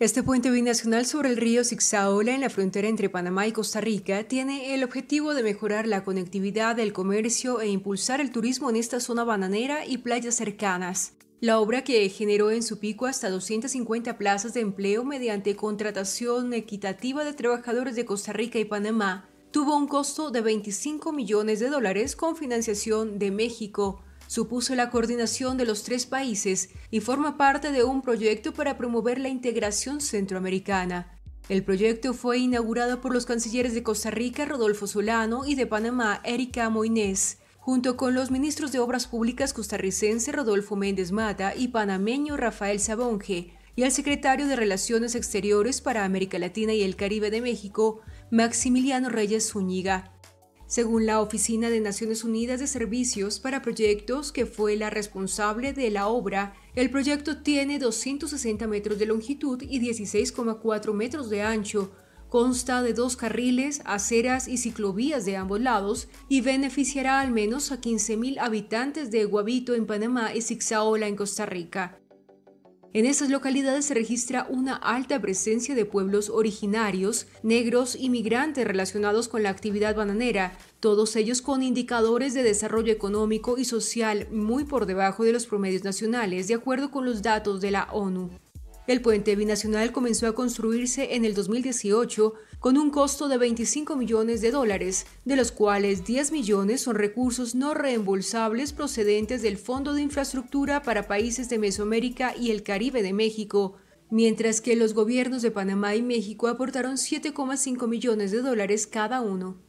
Este puente binacional sobre el río Sixaola, en la frontera entre Panamá y Costa Rica tiene el objetivo de mejorar la conectividad, del comercio e impulsar el turismo en esta zona bananera y playas cercanas. La obra que generó en su pico hasta 250 plazas de empleo mediante contratación equitativa de trabajadores de Costa Rica y Panamá tuvo un costo de 25 millones de dólares con financiación de México, supuso la coordinación de los tres países y forma parte de un proyecto para promover la integración centroamericana. El proyecto fue inaugurado por los cancilleres de Costa Rica, Rodolfo Solano, y de Panamá, Erika Moines, junto con los ministros de Obras Públicas costarricense Rodolfo Méndez Mata y panameño Rafael Sabonje, y al secretario de Relaciones Exteriores para América Latina y el Caribe de México, Maximiliano Reyes Zúñiga según la Oficina de Naciones Unidas de Servicios para Proyectos, que fue la responsable de la obra, el proyecto tiene 260 metros de longitud y 16,4 metros de ancho. Consta de dos carriles, aceras y ciclovías de ambos lados y beneficiará al menos a 15.000 habitantes de Guavito en Panamá y Sixaola en Costa Rica. En estas localidades se registra una alta presencia de pueblos originarios, negros y migrantes relacionados con la actividad bananera, todos ellos con indicadores de desarrollo económico y social muy por debajo de los promedios nacionales, de acuerdo con los datos de la ONU. El puente binacional comenzó a construirse en el 2018 con un costo de 25 millones de dólares, de los cuales 10 millones son recursos no reembolsables procedentes del Fondo de Infraestructura para Países de Mesoamérica y el Caribe de México, mientras que los gobiernos de Panamá y México aportaron 7,5 millones de dólares cada uno.